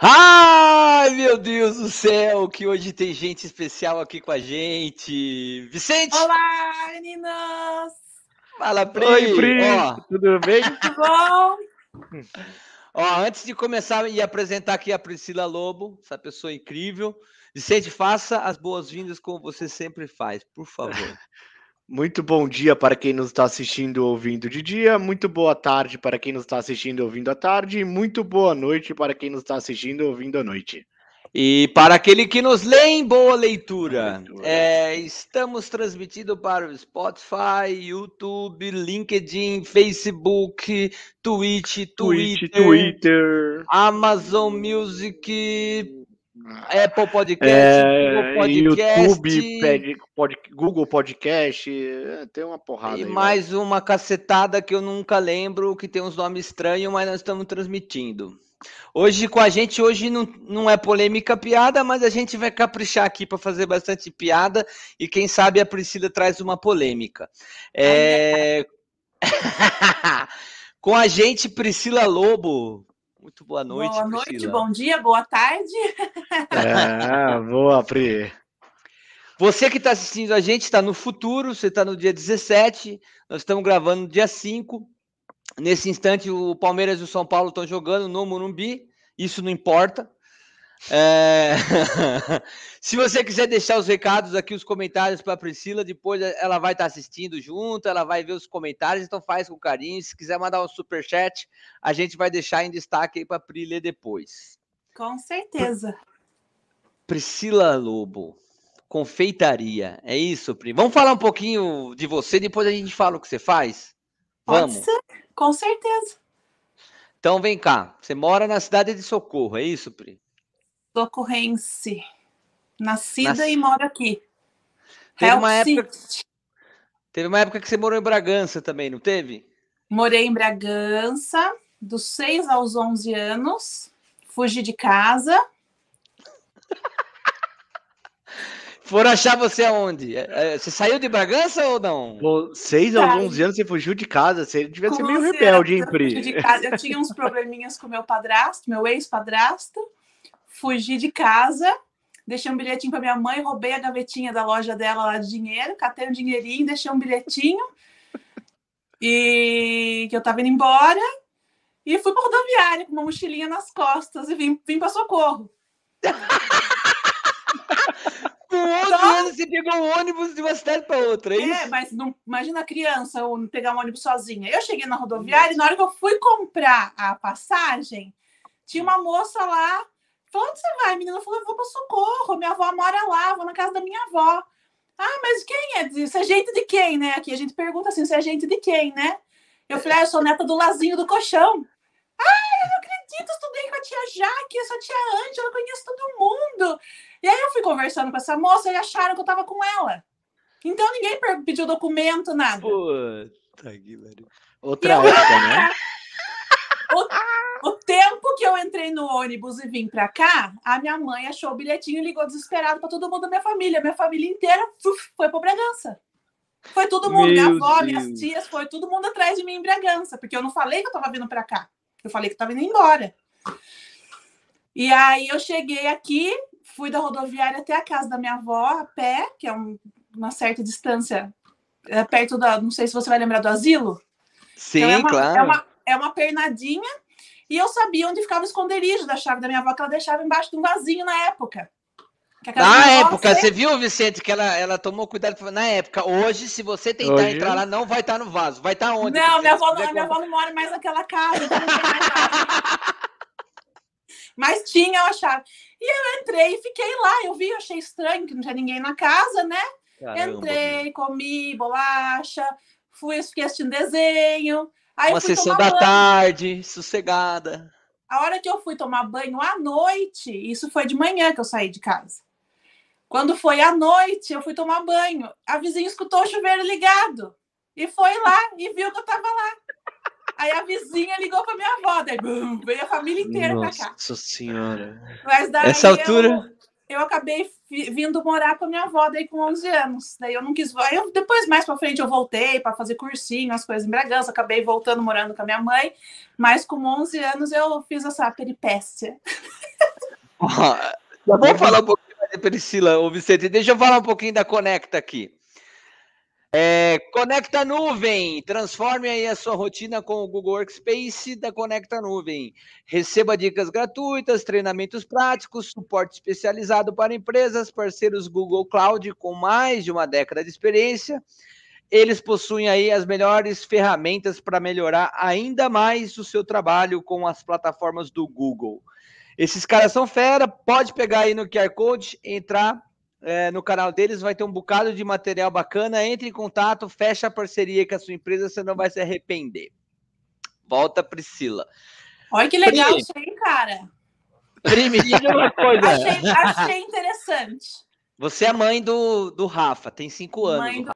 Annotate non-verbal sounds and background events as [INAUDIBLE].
Ai, meu Deus do céu, que hoje tem gente especial aqui com a gente. Vicente! Olá, meninas! Fala, Pri! Oi, Pri! Ó, Tudo bem? [LAUGHS] Tudo bom? Ó, antes de começar e apresentar aqui a Priscila Lobo, essa pessoa incrível, Vicente, faça as boas-vindas como você sempre faz, por favor. [LAUGHS] Muito bom dia para quem nos está assistindo ouvindo de dia, muito boa tarde para quem nos está assistindo ouvindo à tarde, e muito boa noite para quem nos está assistindo ouvindo à noite. E para aquele que nos lê em boa leitura, leitura. É, estamos transmitindo para o Spotify, YouTube, LinkedIn, Facebook, Twitch, Twitter, Twitch, Twitter. Amazon Music, Apple Podcast, é, Google Podcast. YouTube, pod, Google Podcast, é, tem uma porrada. E aí, né? mais velho. uma cacetada que eu nunca lembro, que tem uns nomes estranhos, mas nós estamos transmitindo. Hoje com a gente, hoje não, não é polêmica piada, mas a gente vai caprichar aqui para fazer bastante piada e quem sabe a Priscila traz uma polêmica. É... [LAUGHS] com a gente, Priscila Lobo. Muito boa noite. Boa noite, Priscila. bom dia, boa tarde. [LAUGHS] Ah, boa, Pri. Você que está assistindo a gente está no futuro, você está no dia 17, nós estamos gravando no dia 5. Nesse instante, o Palmeiras e o São Paulo estão jogando no Morumbi, isso não importa. É... [LAUGHS] Se você quiser deixar os recados aqui, os comentários para a Priscila, depois ela vai estar tá assistindo junto, ela vai ver os comentários, então faz com carinho. Se quiser mandar um super chat, a gente vai deixar em destaque aí para a Pri ler depois. Com certeza. Priscila Lobo, confeitaria. É isso, Pri. Vamos falar um pouquinho de você, depois a gente fala o que você faz? Vamos. Pode ser, com certeza. Então vem cá, você mora na cidade de Socorro, é isso, Pri? Socorrense. Nascida e moro aqui. Teve uma, época... teve uma época que você morou em Bragança também, não teve? Morei em Bragança, dos 6 aos 11 anos. Fugi de casa, foram achar você aonde? É, é, você saiu de Bragança ou não? Seis ou onze anos você fugiu de casa. Você devia ser meio rebelde, hein, Pri? De casa. Eu tinha uns probleminhas com meu padrasto, meu ex-padrasto. Fugi de casa, deixei um bilhetinho para minha mãe, roubei a gavetinha da loja dela lá de dinheiro, catei um dinheirinho, deixei um bilhetinho. E que eu estava indo embora. E fui para rodoviária com uma mochilinha nas costas e vim, vim para socorro. [LAUGHS] Com 11 Só... anos você pegou um ônibus de uma cidade para outra, é, é mas não, imagina a criança pegar um ônibus sozinha. Eu cheguei na rodoviária uhum. e na hora que eu fui comprar a passagem, tinha uma uhum. moça lá. Falou, onde você vai, menina? Eu eu vou para Socorro, minha avó mora lá, vou na casa da minha avó. Ah, mas quem é? isso? é gente de quem, né? Aqui a gente pergunta assim, você é gente de quem, né? Eu é. falei, ah, eu sou neta do Lazinho do Colchão. Chiquito, estudei com a tia Jaque, eu sou a tia Ângela, conheço todo mundo. E aí eu fui conversando com essa moça e acharam que eu tava com ela. Então ninguém pediu documento, nada. Puta que Outra eu... época, né? [LAUGHS] o, o, tempo que eu entrei no ônibus e vim pra cá, a minha mãe achou o bilhetinho e ligou desesperado pra todo mundo da minha família. Minha família inteira uf, foi pra Bragança. Foi todo mundo, Meu minha avó, Deus. minhas tias, foi todo mundo atrás de mim em Bragança, porque eu não falei que eu tava vindo pra cá. Eu falei que estava indo embora. E aí eu cheguei aqui, fui da rodoviária até a casa da minha avó, a pé, que é um, uma certa distância, é perto da. Não sei se você vai lembrar do asilo. Sim, então é uma, claro. É uma, é uma pernadinha. E eu sabia onde ficava o esconderijo da chave da minha avó, que ela deixava embaixo de um vasinho na época. Na época, você viu, Vicente, que ela, ela tomou cuidado. Na época, hoje, se você tentar hoje? entrar lá, não vai estar no vaso. Vai estar onde? Não, minha avó, não é minha avó não mora mais naquela casa. Então [LAUGHS] Mas tinha a chave. E eu entrei e fiquei lá. Eu vi, achei estranho que não tinha ninguém na casa, né? Caramba, entrei, comi bolacha, fui fiquei assistindo desenho. Aí Uma sessão da banho. tarde, sossegada. A hora que eu fui tomar banho à noite, isso foi de manhã que eu saí de casa. Quando foi à noite, eu fui tomar banho. A vizinha escutou o chuveiro ligado e foi lá e viu que eu estava lá. Aí a vizinha ligou para minha avó, daí bum, veio a família inteira para cá. Nossa senhora. Mas daí Essa altura eu, eu acabei vindo morar com a minha avó daí com 11 anos. Daí eu não quis, aí eu, depois mais para frente eu voltei para fazer cursinho, as coisas em Bragança, acabei voltando morando com a minha mãe, mas com 11 anos eu fiz essa peripécia. [LAUGHS] vou falar um pouco Priscila, o Vicente. Deixa eu falar um pouquinho da Conecta aqui. É, Conecta Nuvem, transforme aí a sua rotina com o Google Workspace da Conecta Nuvem. Receba dicas gratuitas, treinamentos práticos, suporte especializado para empresas, parceiros Google Cloud com mais de uma década de experiência. Eles possuem aí as melhores ferramentas para melhorar ainda mais o seu trabalho com as plataformas do Google. Esses caras são fera, pode pegar aí no QR Code, entrar é, no canal deles, vai ter um bocado de material bacana. Entre em contato, fecha a parceria com a sua empresa, você não vai se arrepender. Volta, Priscila. Olha que legal Pri. isso aí, cara. Pri, me diga uma coisa. achei, achei, interessante. Você é mãe do, do Rafa, tem cinco anos. Mãe.